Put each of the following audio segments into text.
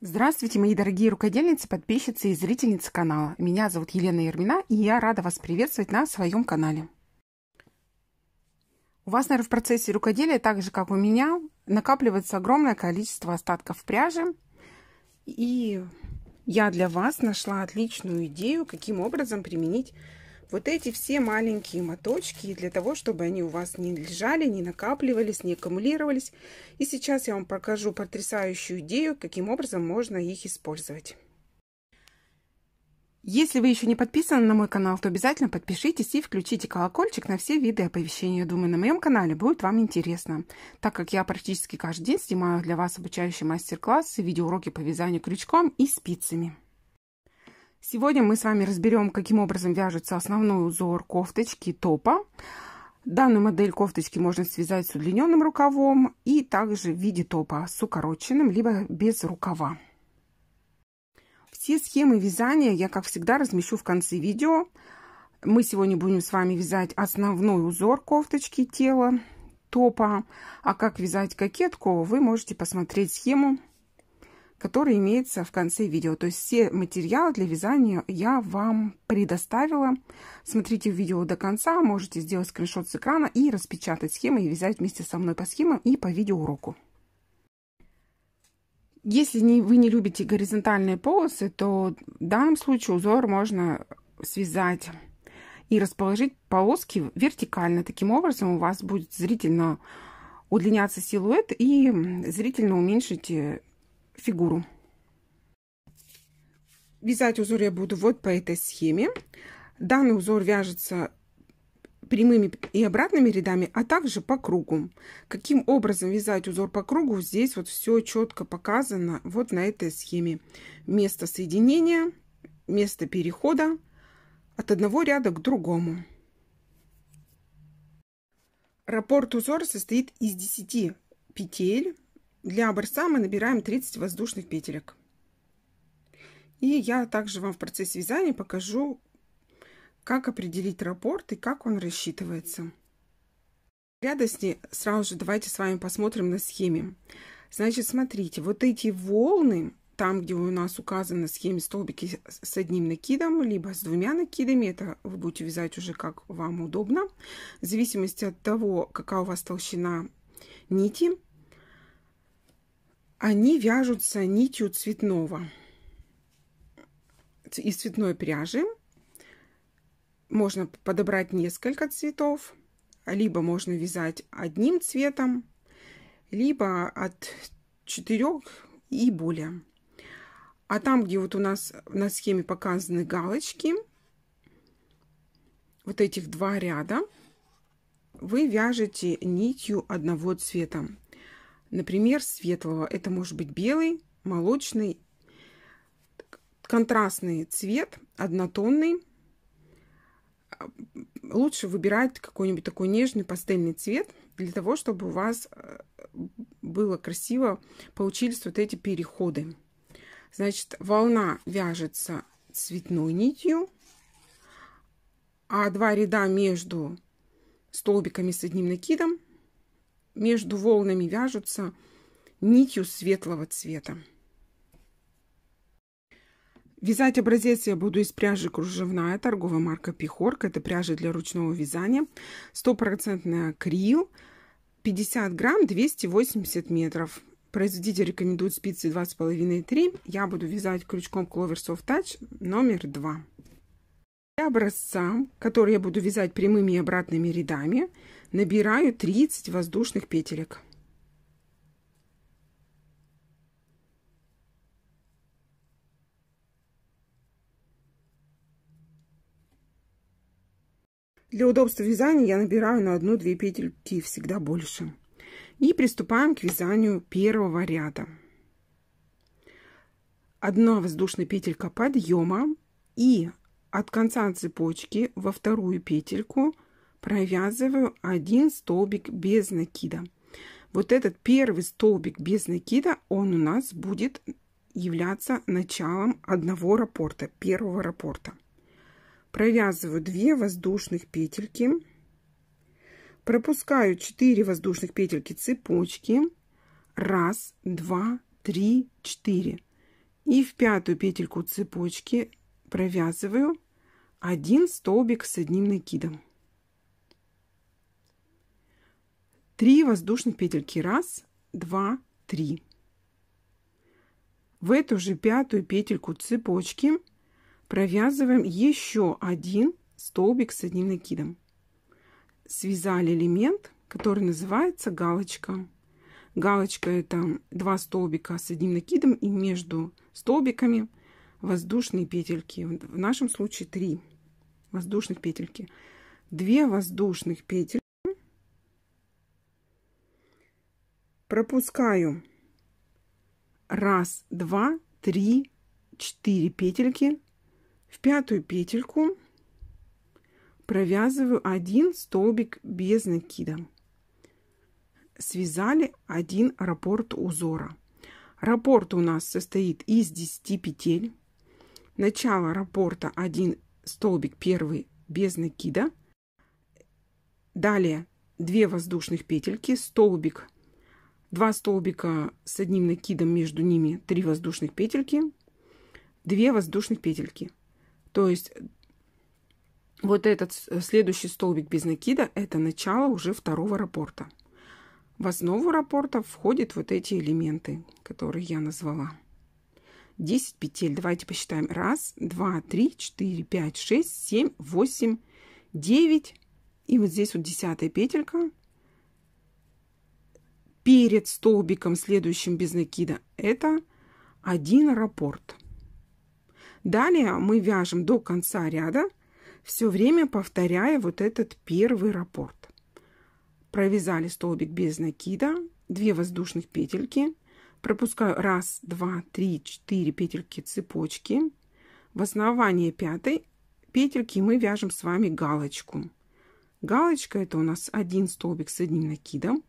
Здравствуйте, мои дорогие рукодельницы, подписчицы и зрительницы канала. Меня зовут Елена Ермина, и я рада вас приветствовать на своем канале. У вас, наверное, в процессе рукоделия, так же, как у меня, накапливается огромное количество остатков пряжи. И я для вас нашла отличную идею, каким образом применить вот эти все маленькие моточки для того, чтобы они у вас не лежали, не накапливались, не аккумулировались. И сейчас я вам покажу потрясающую идею, каким образом можно их использовать. Если вы еще не подписаны на мой канал, то обязательно подпишитесь и включите колокольчик на все виды оповещений. Я думаю, на моем канале будет вам интересно, так как я практически каждый день снимаю для вас обучающие мастер-классы, видеоуроки по вязанию крючком и спицами. Сегодня мы с вами разберем, каким образом вяжется основной узор кофточки топа. Данную модель кофточки можно связать с удлиненным рукавом и также в виде топа с укороченным, либо без рукава. Все схемы вязания я, как всегда, размещу в конце видео. Мы сегодня будем с вами вязать основной узор кофточки тела топа. А как вязать кокетку, вы можете посмотреть схему который имеется в конце видео. То есть все материалы для вязания я вам предоставила. Смотрите видео до конца, можете сделать скриншот с экрана и распечатать схемы и вязать вместе со мной по схемам и по видеоуроку. Если не, вы не любите горизонтальные полосы, то в данном случае узор можно связать и расположить полоски вертикально. Таким образом у вас будет зрительно удлиняться силуэт и зрительно уменьшить фигуру. Вязать узор я буду вот по этой схеме. Данный узор вяжется прямыми и обратными рядами, а также по кругу. Каким образом вязать узор по кругу, здесь вот все четко показано вот на этой схеме. Место соединения, место перехода от одного ряда к другому. Раппорт узора состоит из 10 петель для борца мы набираем 30 воздушных петелек. И я также вам в процессе вязания покажу, как определить раппорт и как он рассчитывается. Для радости сразу же давайте с вами посмотрим на схеме. Значит, смотрите, вот эти волны, там, где у нас указаны в схеме столбики с одним накидом, либо с двумя накидами, это вы будете вязать уже как вам удобно, в зависимости от того, какая у вас толщина нити, они вяжутся нитью цветного из цветной пряжи. Можно подобрать несколько цветов, либо можно вязать одним цветом, либо от четырех и более. А там, где вот у нас на схеме показаны галочки, вот этих два ряда, вы вяжете нитью одного цвета например, светлого. Это может быть белый, молочный, контрастный цвет, однотонный. Лучше выбирать какой-нибудь такой нежный пастельный цвет для того, чтобы у вас э, было красиво, получились вот эти переходы. Значит, волна вяжется цветной нитью, а два ряда между столбиками с одним накидом между волнами вяжутся нитью светлого цвета. Вязать образец я буду из пряжи кружевная, торговая марка Пихорка. Это пряжа для ручного вязания. Стопроцентный акрил. 50 грамм, 280 метров. Производитель рекомендует спицы 2,5 и 3. Я буду вязать крючком Clover Soft Touch номер 2. Для образца, который я буду вязать прямыми и обратными рядами, набираю 30 воздушных петелек. Для удобства вязания я набираю на одну-две петельки всегда больше. И приступаем к вязанию первого ряда. Одна воздушная петелька подъема и от конца цепочки во вторую петельку – провязываю один столбик без накида. Вот этот первый столбик без накида, он у нас будет являться началом одного раппорта, первого раппорта. Провязываю 2 воздушных петельки, пропускаю 4 воздушных петельки цепочки, раз, два, три, четыре, И в пятую петельку цепочки провязываю один столбик с одним накидом. 3 воздушных петельки. Раз, два, три. В эту же пятую петельку цепочки провязываем еще один столбик с одним накидом. Связали элемент, который называется галочка. Галочка это два столбика с одним накидом и между столбиками воздушные петельки. В нашем случае три воздушных петельки. Две воздушных петельки. пропускаю раз, два, три, четыре петельки. В пятую петельку провязываю один столбик без накида. Связали один раппорт узора. Раппорт у нас состоит из 10 петель. Начало раппорта 1 столбик первый без накида. Далее 2 воздушных петельки, столбик 2 столбика с одним накидом между ними 3 воздушных петельки 2 воздушных петельки то есть вот этот следующий столбик без накида это начало уже второго раппорта в основу раппорта входят вот эти элементы которые я назвала 10 петель давайте посчитаем 1 2 3 4 5 6 7 8 9 и вот здесь вот десятая петелька перед столбиком следующим без накида это один раппорт. Далее мы вяжем до конца ряда, все время повторяя вот этот первый раппорт. Провязали столбик без накида, 2 воздушных петельки, пропускаю 1, 2, 3, 4 петельки цепочки. В основании пятой петельки мы вяжем с вами галочку. Галочка это у нас один столбик с одним накидом,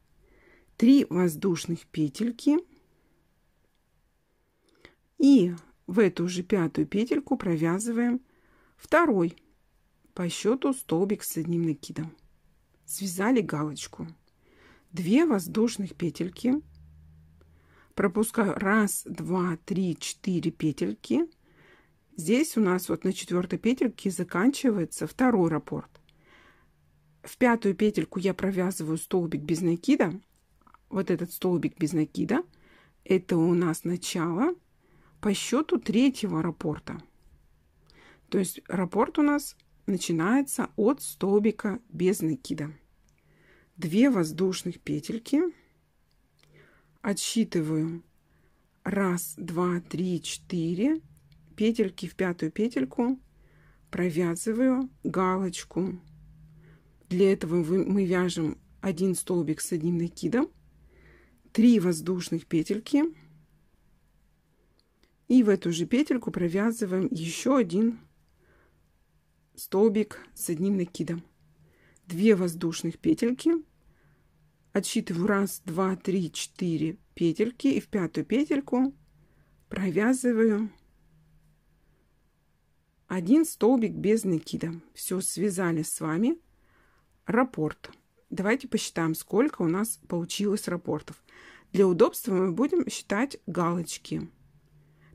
3 воздушных петельки и в эту же пятую петельку провязываем второй по счету столбик с одним накидом. Связали галочку. 2 воздушных петельки. Пропускаю 1, 2, 3, 4 петельки. Здесь у нас вот на четвертой петельке заканчивается второй раппорт. В пятую петельку я провязываю столбик без накида вот этот столбик без накида, это у нас начало по счету третьего раппорта. То есть раппорт у нас начинается от столбика без накида. Две воздушных петельки. Отсчитываю раз, два, три, четыре петельки в пятую петельку провязываю галочку. Для этого мы вяжем один столбик с одним накидом 3 воздушных петельки и в эту же петельку провязываем еще один столбик с одним накидом 2 воздушных петельки отсчитываю раз, два, три, четыре петельки и в пятую петельку провязываю один столбик без накида все связали с вами раппорт Давайте посчитаем, сколько у нас получилось рапортов. Для удобства мы будем считать галочки,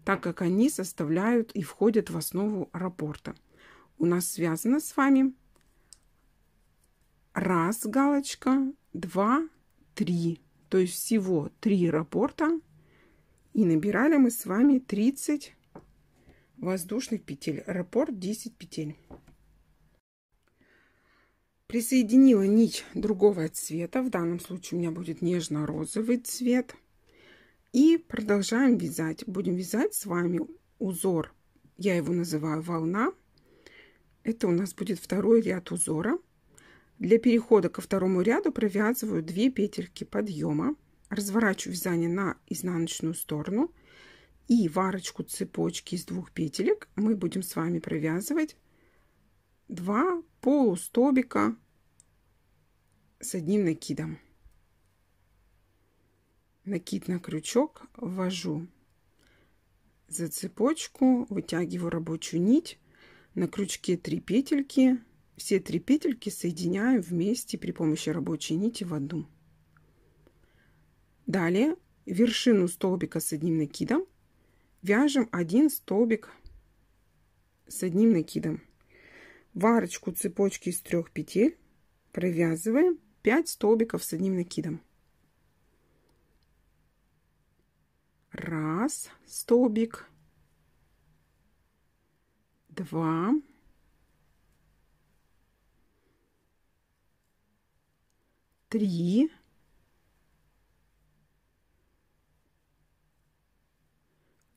так как они составляют и входят в основу рапорта. У нас связано с вами раз галочка, два, три. То есть всего три рапорта. И набирали мы с вами 30 воздушных петель. Раппорт 10 петель. Присоединила нить другого цвета, в данном случае у меня будет нежно-розовый цвет. И продолжаем вязать. Будем вязать с вами узор, я его называю волна. Это у нас будет второй ряд узора. Для перехода ко второму ряду провязываю 2 петельки подъема, разворачиваю вязание на изнаночную сторону и варочку цепочки из двух петелек мы будем с вами провязывать 2 полустолбика с одним накидом. Накид на крючок ввожу за цепочку, вытягиваю рабочую нить, на крючке 3 петельки, все три петельки соединяем вместе при помощи рабочей нити в одну. Далее вершину столбика с одним накидом вяжем один столбик с одним накидом. В арочку цепочки из трех петель провязываем 5 столбиков с одним накидом. Раз столбик, два, три,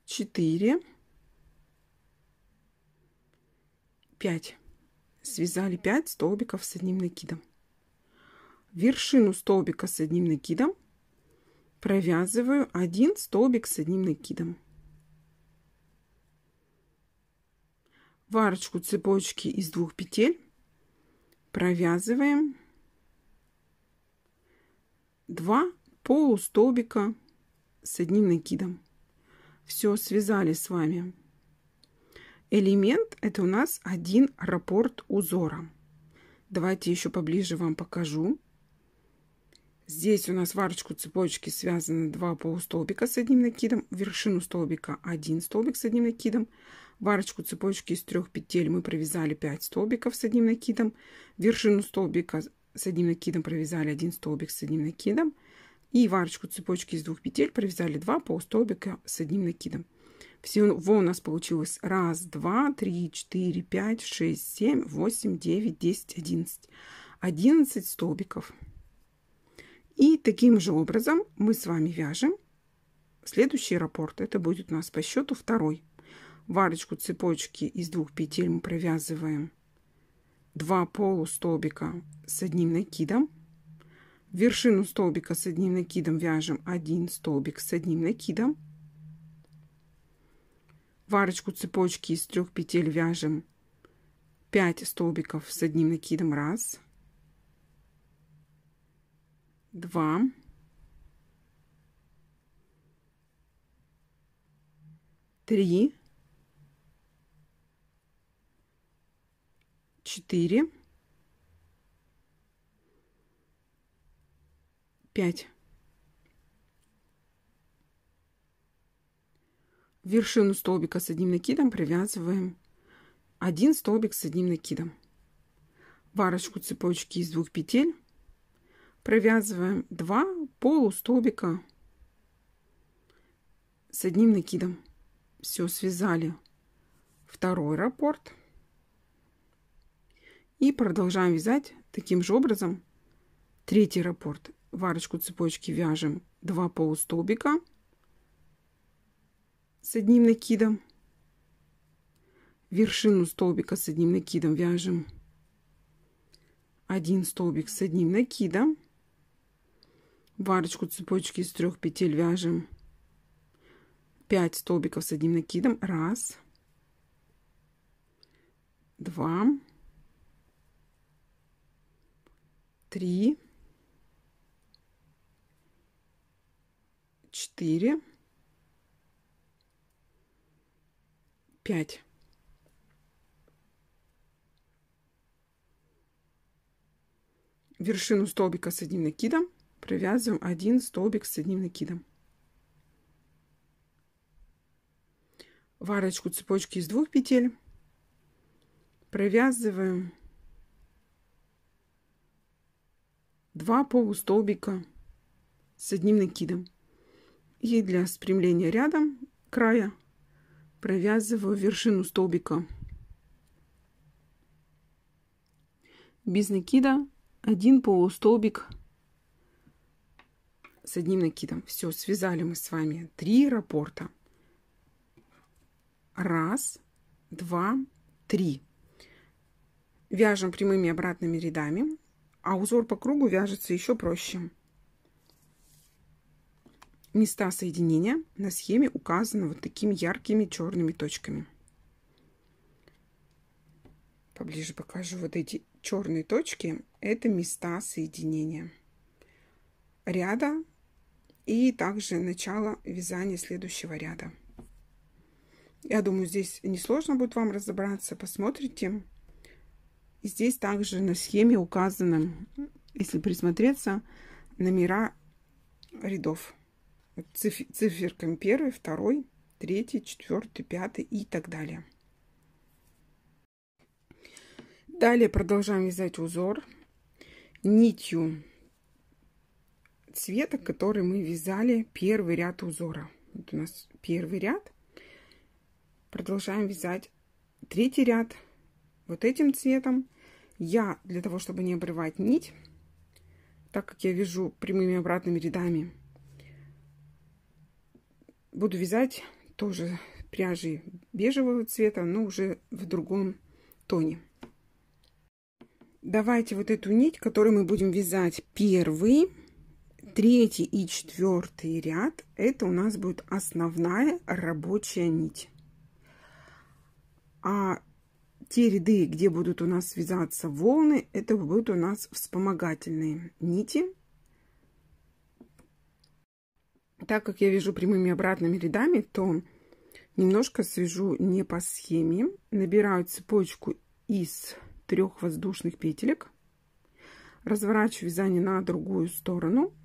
четыре, пять. Связали пять столбиков с одним накидом вершину столбика с одним накидом, провязываю один столбик с одним накидом. В арочку цепочки из двух петель провязываем 2 полустолбика с одним накидом. Все связали с вами. Элемент это у нас один раппорт узора. Давайте еще поближе вам покажу. Здесь у нас в арочку цепочки связаны два полустолбика с одним накидом, вершину столбика один столбик с одним накидом, в арочку цепочки из трех петель мы провязали 5 столбиков с одним накидом, вершину столбика с одним накидом провязали один столбик с одним накидом, и в арочку цепочки из двух петель провязали 2 полустолбика с одним накидом. Всего у нас получилось 1, 2, 3, 4, 5, 6, 7, 8, 9, 10, 11. 11 столбиков. И таким же образом мы с вами вяжем следующий раппорт. Это будет у нас по счету второй. Варочку цепочки из двух петель мы провязываем два полустолбика с одним накидом. вершину столбика с одним накидом вяжем один столбик с одним накидом. Варочку цепочки из трех петель вяжем 5 столбиков с одним накидом. Раз. 2, 3, 4, 5. Вершину столбика с одним накидом привязываем один столбик с одним накидом. Варочку цепочки из двух петель провязываем 2 полустолбика с одним накидом. Все, связали второй раппорт. И продолжаем вязать таким же образом третий раппорт. В арочку цепочки вяжем 2 полустолбика с одним накидом. Вершину столбика с одним накидом вяжем один столбик с одним накидом Варочку цепочки из трех петель вяжем 5 столбиков с одним накидом. Раз, два, три, четыре, пять. Вершину столбика с одним накидом провязываем один столбик с одним накидом варочку цепочки из двух петель провязываем два полустолбика с одним накидом и для спрямления рядом края провязываю вершину столбика без накида один полустолбик с одним накидом. Все, связали мы с вами три рапорта. Раз, два, три. Вяжем прямыми обратными рядами, а узор по кругу вяжется еще проще. Места соединения на схеме указаны вот такими яркими черными точками. Поближе покажу вот эти черные точки. Это места соединения ряда и также начало вязания следующего ряда. Я думаю, здесь несложно будет вам разобраться, посмотрите. здесь также на схеме указаны, если присмотреться, номера рядов. Циф циферками первый, второй, третий, четвертый, пятый и так далее. Далее продолжаем вязать узор нитью цвета, который мы вязали первый ряд узора. Вот у нас первый ряд. Продолжаем вязать третий ряд вот этим цветом. Я для того, чтобы не обрывать нить, так как я вяжу прямыми обратными рядами, буду вязать тоже пряжи бежевого цвета, но уже в другом тоне. Давайте вот эту нить, которую мы будем вязать первый Третий и четвертый ряд – это у нас будет основная рабочая нить. А те ряды, где будут у нас связаться волны, это будут у нас вспомогательные нити. Так как я вяжу прямыми обратными рядами, то немножко свяжу не по схеме. Набираю цепочку из трех воздушных петелек. Разворачиваю вязание на другую сторону –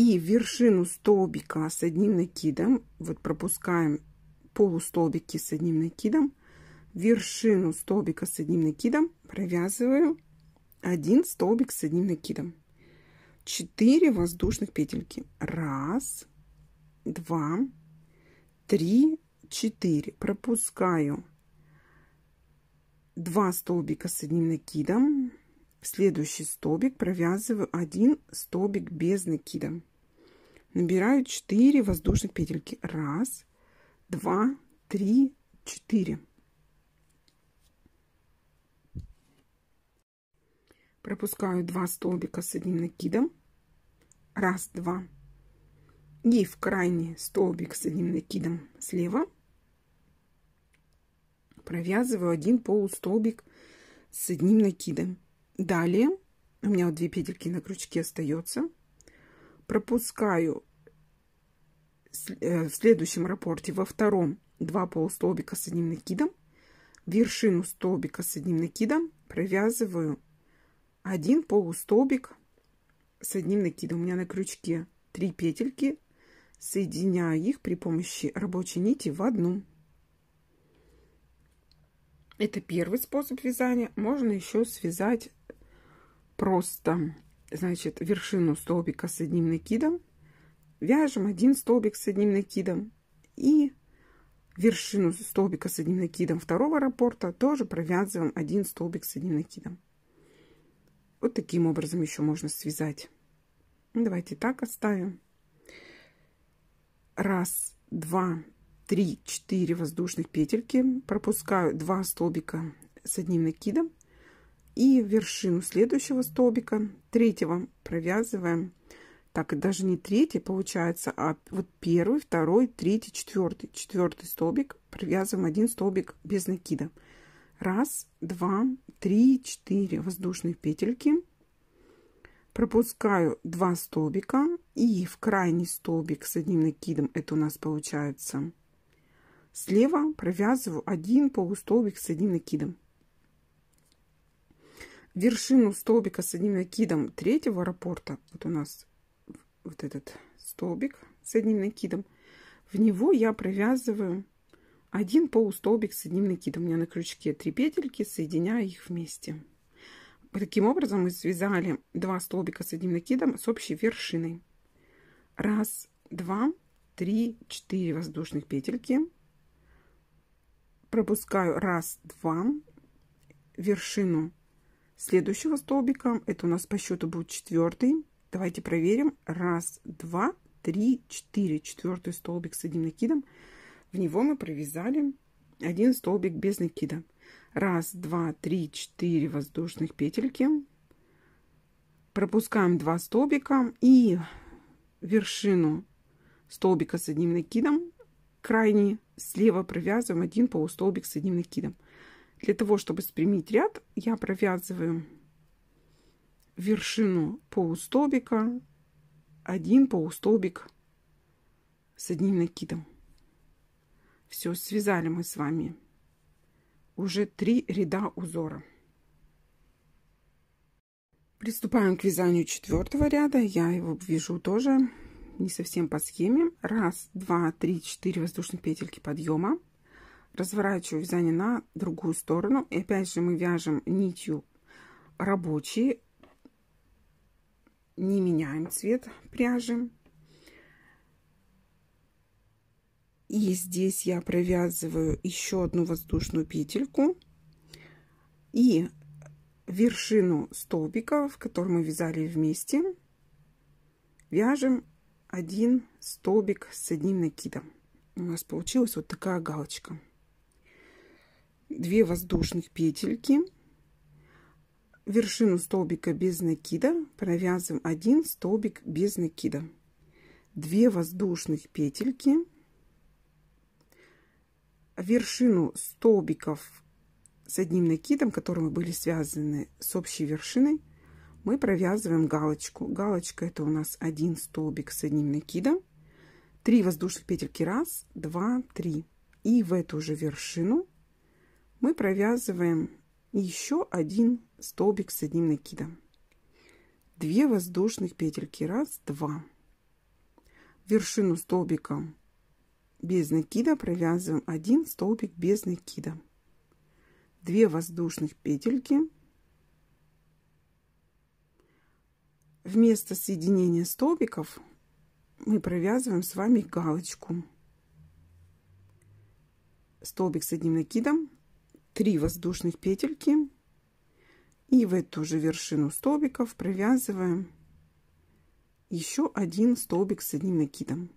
и вершину столбика с одним накидом, вот пропускаем полустолбики с одним накидом, вершину столбика с одним накидом провязываю один столбик с одним накидом. 4 воздушных петельки. Раз, два, три, четыре. Пропускаю 2 столбика с одним накидом в следующий столбик провязываю один столбик без накида набираю 4 воздушных петельки 1 2 3 4 пропускаю 2 столбика с одним накидом 1 2 и в крайний столбик с одним накидом слева провязываю один полустолбик с одним накидом Далее у меня вот две петельки на крючке остается. Пропускаю э, в следующем рапорте, во втором, два полустолбика с одним накидом. Вершину столбика с одним накидом провязываю один полустолбик с одним накидом. У меня на крючке три петельки. Соединяю их при помощи рабочей нити в одну. Это первый способ вязания. Можно еще связать просто, значит, вершину столбика с одним накидом. Вяжем один столбик с одним накидом и вершину столбика с одним накидом второго раппорта тоже провязываем один столбик с одним накидом. Вот таким образом еще можно связать. Ну, давайте так оставим. Раз, два, 3-4 воздушных петельки, пропускаю 2 столбика с одним накидом и вершину следующего столбика, третьего провязываем, так даже не третий получается, а вот первый, второй, третий, четвертый, четвертый столбик, провязываем один столбик без накида. Раз, два, три, четыре воздушных петельки, пропускаю два столбика и в крайний столбик с одним накидом, это у нас получается Слева провязываю один полустолбик с одним накидом. Вершину столбика с одним накидом третьего раппорта, вот у нас вот этот столбик с одним накидом, в него я провязываю один полустолбик с одним накидом. У меня на крючке три петельки, соединяю их вместе. Таким образом мы связали два столбика с одним накидом с общей вершиной. Раз, два, три, четыре воздушных петельки пропускаю раз, два вершину следующего столбика. Это у нас по счету будет четвертый. Давайте проверим. Раз, два, три, четыре. Четвертый столбик с одним накидом. В него мы провязали один столбик без накида. Раз, два, три, четыре воздушных петельки. Пропускаем два столбика и вершину столбика с одним накидом крайний слева провязываем один полустолбик с одним накидом. Для того, чтобы спрямить ряд, я провязываю вершину полустолбика, один полустолбик с одним накидом. Все, связали мы с вами уже три ряда узора. Приступаем к вязанию четвертого ряда. Я его вяжу тоже не совсем по схеме. Раз, два, три, четыре воздушных петельки подъема. Разворачиваю вязание на другую сторону. И опять же мы вяжем нитью рабочей. Не меняем цвет пряжи. И здесь я провязываю еще одну воздушную петельку. И вершину столбика, в который мы вязали вместе, вяжем один столбик с одним накидом. У нас получилась вот такая галочка. Две воздушных петельки. Вершину столбика без накида провязываем один столбик без накида. Две воздушных петельки. Вершину столбиков с одним накидом, которые были связаны с общей вершиной, мы провязываем галочку. Галочка это у нас один столбик с одним накидом, 3 воздушных петельки, раз, два, три. И в эту же вершину мы провязываем еще один столбик с одним накидом. 2 воздушных петельки, раз, два. Вершину столбика без накида провязываем один столбик без накида. 2 воздушных петельки, вместо соединения столбиков мы провязываем с вами галочку. Столбик с одним накидом, 3 воздушных петельки и в эту же вершину столбиков провязываем еще один столбик с одним накидом.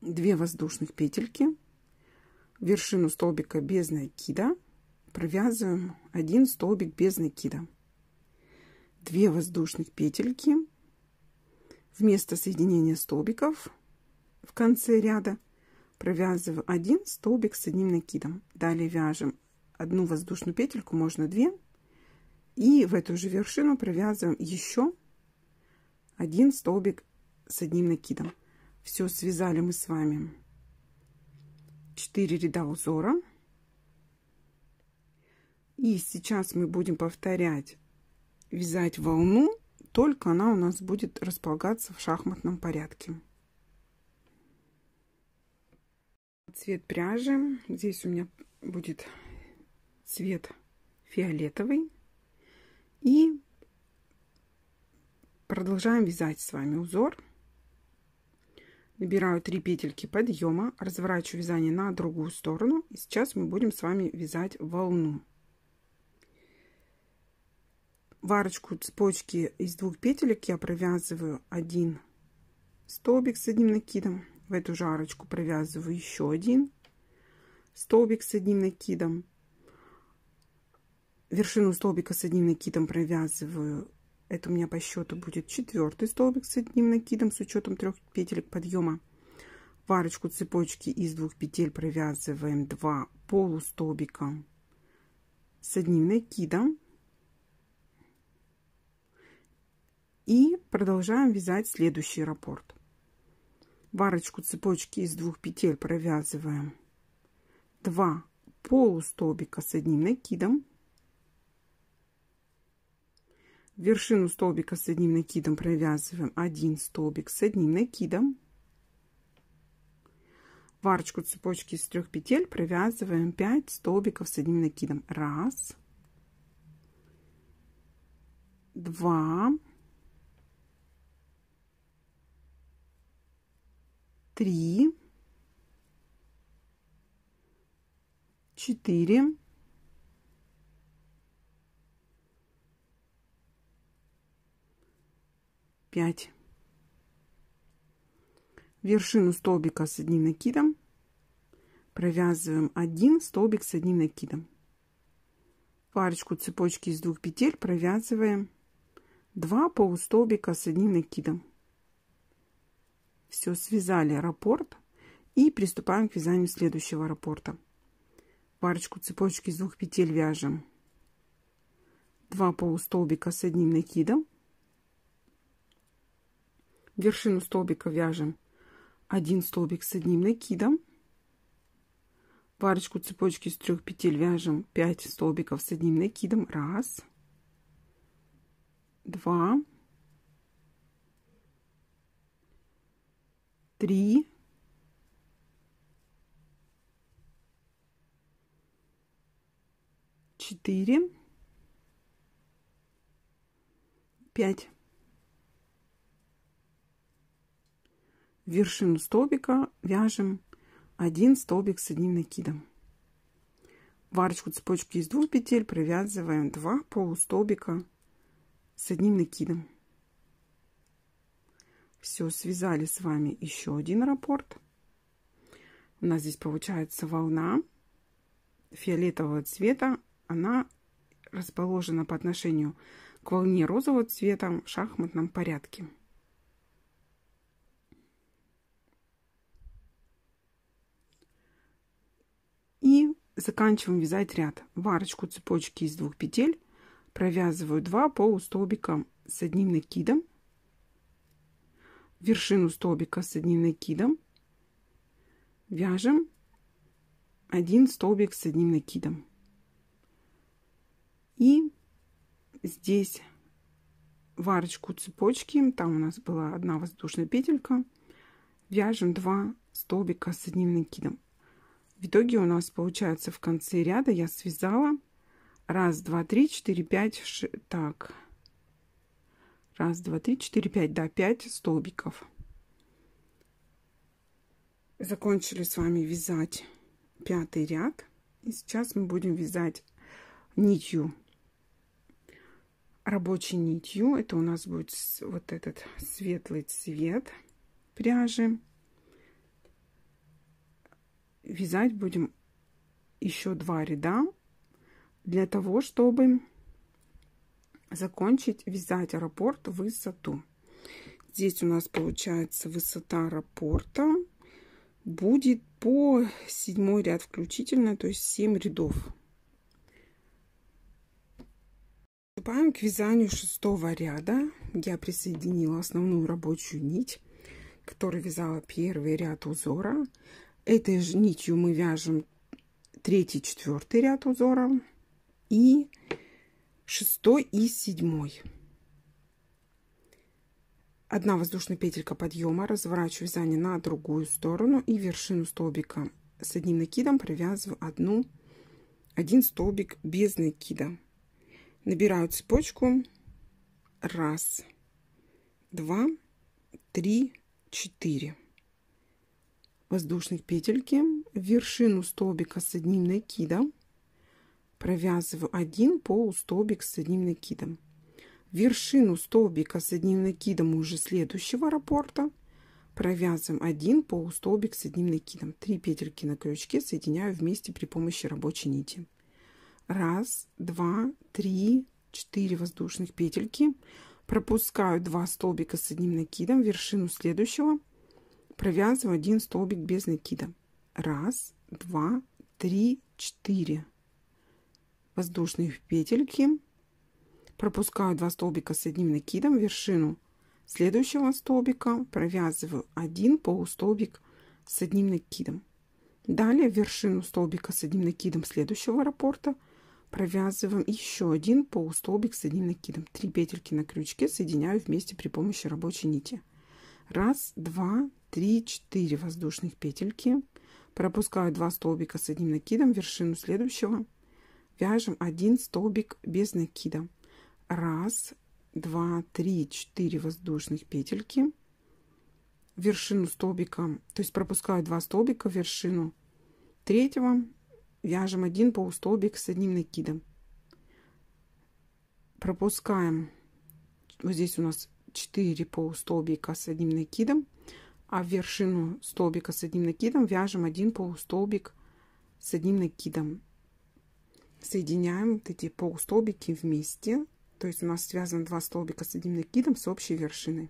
Две воздушных петельки вершину столбика без накида провязываем один столбик без накида 2 воздушных петельки вместо соединения столбиков в конце ряда провязываю один столбик с одним накидом далее вяжем одну воздушную петельку можно две и в эту же вершину провязываем еще один столбик с одним накидом все связали мы с вами 4 ряда узора. И сейчас мы будем повторять вязать волну, только она у нас будет располагаться в шахматном порядке. Цвет пряжи. Здесь у меня будет цвет фиолетовый. И продолжаем вязать с вами узор набираю 3 петельки подъема, разворачиваю вязание на другую сторону. И сейчас мы будем с вами вязать волну. В арочку цепочки из двух петелек я провязываю один столбик с одним накидом. В эту же арочку провязываю еще один столбик с одним накидом. Вершину столбика с одним накидом провязываю это у меня по счету будет четвертый столбик с одним накидом с учетом трех петелек подъема в арочку цепочки из двух петель провязываем 2 полустолбика с одним накидом и продолжаем вязать следующий раппорт в арочку цепочки из двух петель провязываем 2 полустолбика с одним накидом вершину столбика с одним накидом провязываем один столбик с одним накидом в арочку цепочки из трех петель провязываем 5 столбиков с одним накидом раз два три четыре 5. Вершину столбика с одним накидом провязываем один столбик с одним накидом. Парочку цепочки из двух петель провязываем 2 полустолбика с одним накидом. Все, связали раппорт и приступаем к вязанию следующего раппорта. Парочку цепочки из двух петель вяжем 2 полустолбика с одним накидом вершину столбика вяжем. Один столбик с одним накидом. В арочку цепочки из трех петель вяжем 5 столбиков с одним накидом. Раз, два, три, четыре, пять. вершину столбика вяжем один столбик с одним накидом. В арочку цепочки из двух петель провязываем 2 полустолбика с одним накидом. Все, связали с вами еще один раппорт. У нас здесь получается волна фиолетового цвета. Она расположена по отношению к волне розового цвета в шахматном порядке. заканчиваем вязать ряд. В арочку цепочки из двух петель провязываю 2 полустолбика с одним накидом, вершину столбика с одним накидом, вяжем один столбик с одним накидом. И здесь в арочку цепочки, там у нас была одна воздушная петелька, вяжем 2 столбика с одним накидом. В итоге у нас получается в конце ряда я связала раз, два, три, четыре, пять, ш... так, раз, два, три, четыре, пять, да, пять столбиков. Закончили с вами вязать пятый ряд. И сейчас мы будем вязать нитью, рабочей нитью. Это у нас будет вот этот светлый цвет пряжи вязать будем еще два ряда для того, чтобы закончить вязать раппорт в высоту. Здесь у нас получается высота раппорта будет по седьмой ряд включительно, то есть 7 рядов. Приступаем к вязанию шестого ряда. Я присоединила основную рабочую нить, которой вязала первый ряд узора. Этой же нитью мы вяжем третий, четвертый ряд узора и шестой и седьмой. Одна воздушная петелька подъема, разворачиваю вязание на другую сторону и вершину столбика с одним накидом провязываю одну, один столбик без накида. Набираю цепочку. Раз, два, три, четыре воздушных петельки в вершину столбика с одним накидом провязываю один полустолбик с одним накидом вершину столбика с одним накидом уже следующего раппорта провязываем один полустолбик с одним накидом 3 петельки на крючке соединяю вместе при помощи рабочей нити раз два три четыре воздушных петельки пропускаю два столбика с одним накидом вершину следующего провязываю один столбик без накида. Раз, два, три, четыре воздушные петельки. Пропускаю два столбика с одним накидом вершину следующего столбика. Провязываю один полустолбик с одним накидом. Далее вершину столбика с одним накидом следующего раппорта провязываем еще один полустолбик с одним накидом. Три петельки на крючке соединяю вместе при помощи рабочей нити. Раз, два, 3-4 воздушных петельки. Пропускаю 2 столбика с одним накидом, вершину следующего. Вяжем 1 столбик без накида. 1, 2, 3, 4 воздушных петельки. Вершину столбика, то есть пропускаю 2 столбика, вершину третьего. Вяжем 1 полустолбик с одним накидом. Пропускаем, вот здесь у нас 4 полустолбика с одним накидом а в вершину столбика с одним накидом вяжем один полустолбик с одним накидом. Соединяем вот эти полустолбики вместе. То есть у нас связано два столбика с одним накидом с общей вершины.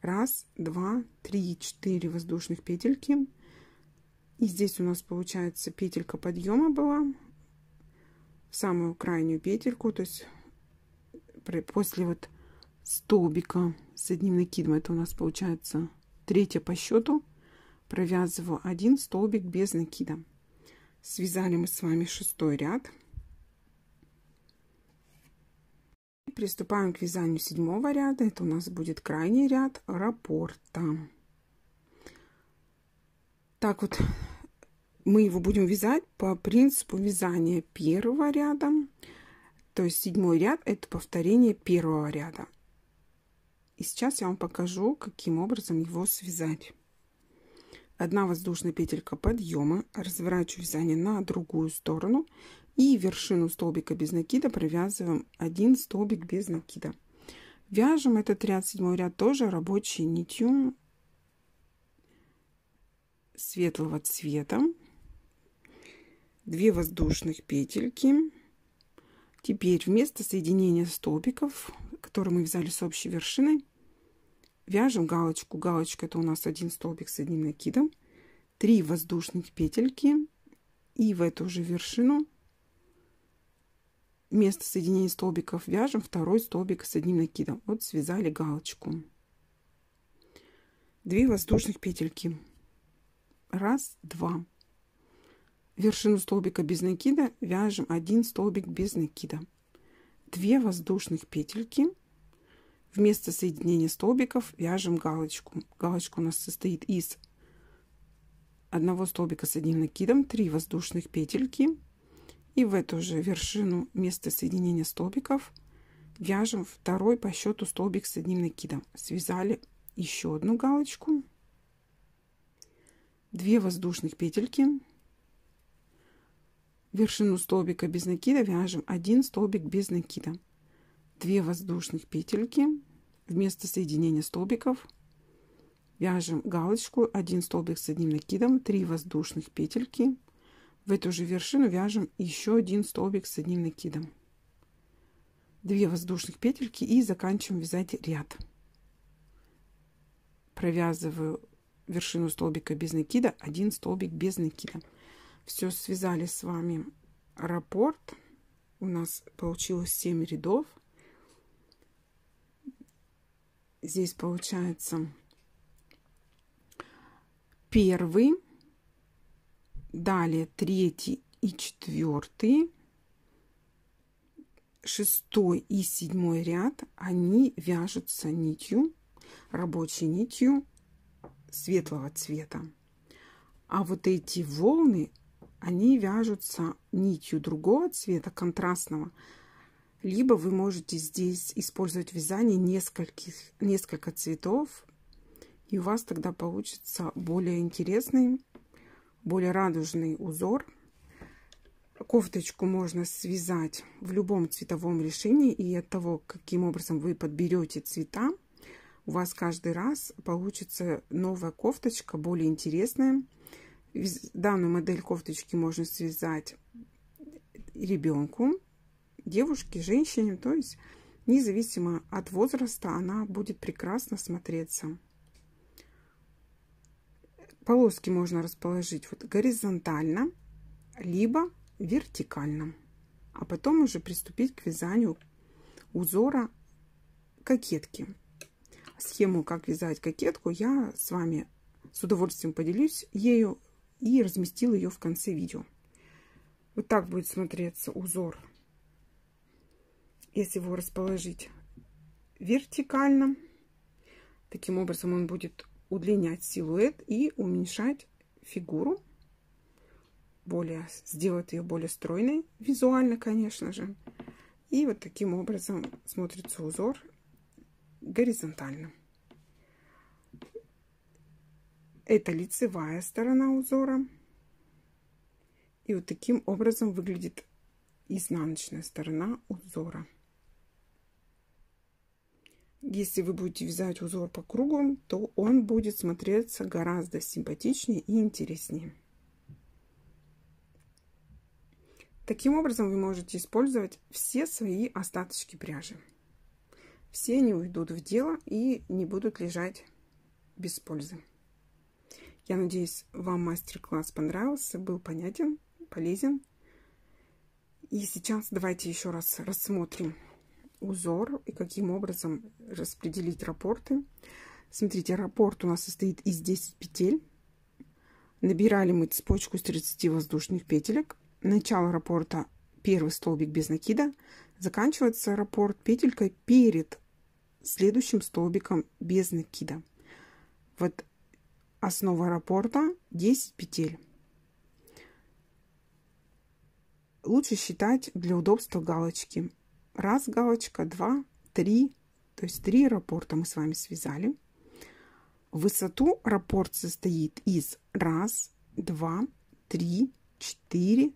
Раз, два, три, четыре воздушных петельки. И здесь у нас получается петелька подъема была. В самую крайнюю петельку, то есть после вот столбика с одним накидом, это у нас получается третья по счету провязываю один столбик без накида связали мы с вами шестой ряд приступаем к вязанию седьмого ряда это у нас будет крайний ряд рапорта. так вот мы его будем вязать по принципу вязания первого ряда то есть седьмой ряд это повторение первого ряда и сейчас я вам покажу, каким образом его связать. Одна воздушная петелька подъема, разворачиваю вязание на другую сторону и вершину столбика без накида провязываем один столбик без накида. Вяжем этот ряд, седьмой ряд тоже рабочей нитью светлого цвета. две воздушных петельки. Теперь вместо соединения столбиков который мы взяли с общей вершины, вяжем галочку. Галочка это у нас один столбик с одним накидом, 3 воздушных петельки и в эту же вершину вместо соединения столбиков вяжем второй столбик с одним накидом. Вот связали галочку. 2 воздушных петельки. Раз, два. Вершину столбика без накида вяжем один столбик без накида. 2 воздушных петельки Вместо соединения столбиков вяжем галочку. Галочка у нас состоит из одного столбика с одним накидом, 3 воздушных петельки. И в эту же вершину вместо соединения столбиков вяжем второй по счету столбик с одним накидом. Связали еще одну галочку, 2 воздушных петельки. Вершину столбика без накида вяжем 1 столбик без накида. 2 воздушных петельки вместо соединения столбиков вяжем галочку 1 столбик с одним накидом 3 воздушных петельки в эту же вершину вяжем еще один столбик с одним накидом 2 воздушных петельки и заканчиваем вязать ряд провязываю вершину столбика без накида один столбик без накида все связали с вами раппорт у нас получилось 7 рядов здесь получается первый, далее третий и четвертый, шестой и седьмой ряд, они вяжутся нитью, рабочей нитью светлого цвета. А вот эти волны, они вяжутся нитью другого цвета, контрастного, либо вы можете здесь использовать вязание нескольких, несколько цветов, и у вас тогда получится более интересный, более радужный узор. Кофточку можно связать в любом цветовом решении, и от того, каким образом вы подберете цвета, у вас каждый раз получится новая кофточка, более интересная. Данную модель кофточки можно связать ребенку девушке, женщине, то есть независимо от возраста она будет прекрасно смотреться. Полоски можно расположить вот горизонтально, либо вертикально, а потом уже приступить к вязанию узора кокетки. Схему, как вязать кокетку, я с вами с удовольствием поделюсь ею и разместил ее в конце видео. Вот так будет смотреться узор если его расположить вертикально, таким образом он будет удлинять силуэт и уменьшать фигуру, более, сделать ее более стройной, визуально, конечно же. И вот таким образом смотрится узор горизонтально. Это лицевая сторона узора. И вот таким образом выглядит изнаночная сторона узора. Если вы будете вязать узор по кругу, то он будет смотреться гораздо симпатичнее и интереснее. Таким образом вы можете использовать все свои остаточки пряжи. Все они уйдут в дело и не будут лежать без пользы. Я надеюсь, вам мастер-класс понравился, был понятен, полезен. И сейчас давайте еще раз рассмотрим узор и каким образом распределить рапорты. Смотрите, рапорт у нас состоит из 10 петель. Набирали мы цепочку из 30 воздушных петелек. Начало раппорта первый столбик без накида. Заканчивается раппорт петелькой перед следующим столбиком без накида. Вот основа раппорта 10 петель. Лучше считать для удобства галочки. Раз галочка, два, три. То есть три раппорта мы с вами связали. Высоту раппорт состоит из раз, два, три, четыре,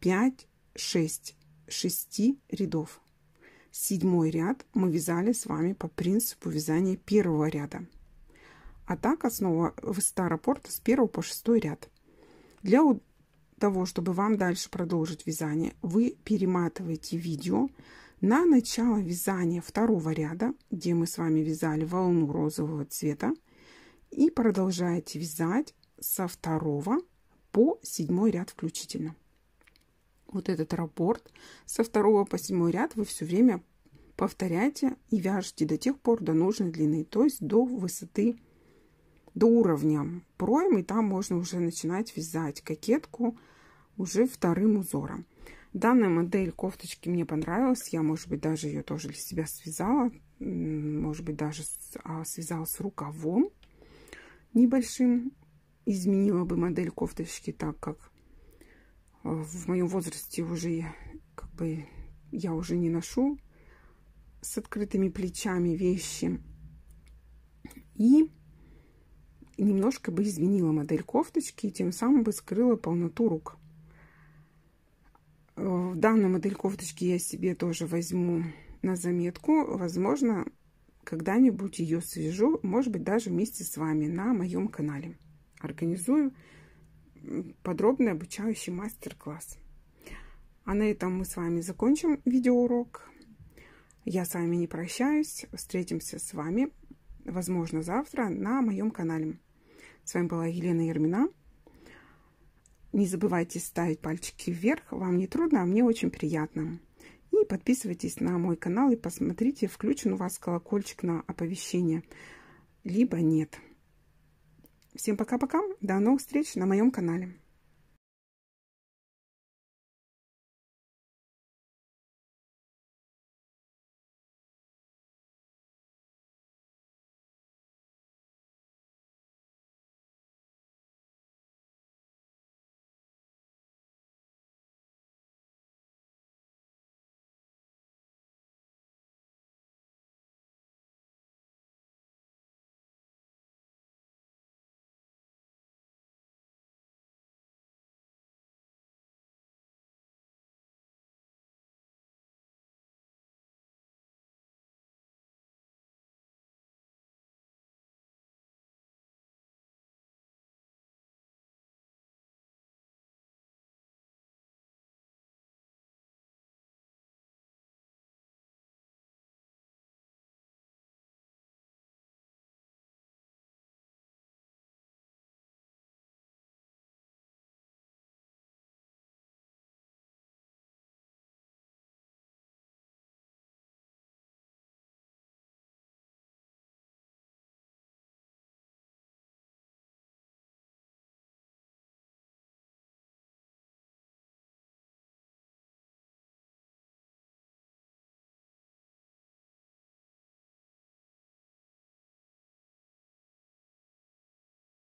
пять, шесть, шести рядов. Седьмой ряд мы вязали с вами по принципу вязания первого ряда. А так основа высота раппорта с первого по шестой ряд. Для того, чтобы вам дальше продолжить вязание, вы перематываете видео, на начало вязания второго ряда, где мы с вами вязали волну розового цвета, и продолжаете вязать со второго по седьмой ряд включительно. Вот этот раппорт со второго по седьмой ряд вы все время повторяете и вяжете до тех пор до нужной длины, то есть до высоты, до уровня проем, и там можно уже начинать вязать кокетку уже вторым узором. Данная модель кофточки мне понравилась. Я, может быть, даже ее тоже для себя связала. Может быть, даже а, связала с рукавом небольшим. Изменила бы модель кофточки, так как э, в моем возрасте уже как бы я уже не ношу с открытыми плечами вещи. И немножко бы изменила модель кофточки и тем самым бы скрыла полноту рук данную модель кофточки я себе тоже возьму на заметку. Возможно, когда-нибудь ее свяжу, может быть, даже вместе с вами на моем канале. Организую подробный обучающий мастер-класс. А на этом мы с вами закончим видеоурок. Я с вами не прощаюсь. Встретимся с вами, возможно, завтра на моем канале. С вами была Елена Ермина. Не забывайте ставить пальчики вверх, вам не трудно, а мне очень приятно. И подписывайтесь на мой канал и посмотрите, включен у вас колокольчик на оповещение, либо нет. Всем пока-пока, до новых встреч на моем канале.